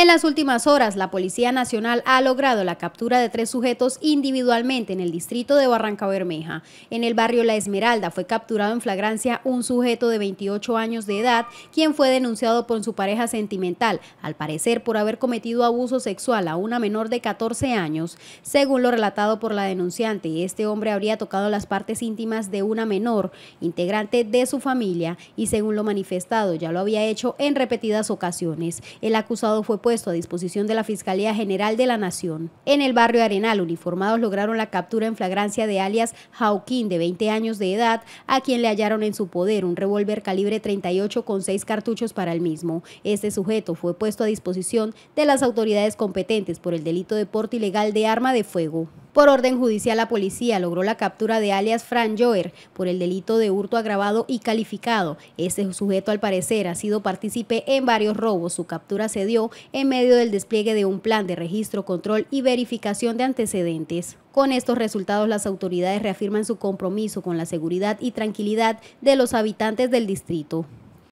En las últimas horas, la Policía Nacional ha logrado la captura de tres sujetos individualmente en el distrito de Barranca Bermeja. En el barrio La Esmeralda fue capturado en flagrancia un sujeto de 28 años de edad, quien fue denunciado por su pareja sentimental, al parecer por haber cometido abuso sexual a una menor de 14 años. Según lo relatado por la denunciante, este hombre habría tocado las partes íntimas de una menor, integrante de su familia, y según lo manifestado, ya lo había hecho en repetidas ocasiones. El acusado fue puesto a disposición de la Fiscalía General de la Nación. En el barrio Arenal, uniformados lograron la captura en flagrancia de alias Joaquín, de 20 años de edad, a quien le hallaron en su poder un revólver calibre 38 con seis cartuchos para el mismo. Este sujeto fue puesto a disposición de las autoridades competentes por el delito de porte ilegal de arma de fuego. Por orden judicial, la policía logró la captura de alias Fran Joer por el delito de hurto agravado y calificado. Este sujeto, al parecer, ha sido partícipe en varios robos. Su captura se dio en medio del despliegue de un plan de registro, control y verificación de antecedentes. Con estos resultados, las autoridades reafirman su compromiso con la seguridad y tranquilidad de los habitantes del distrito.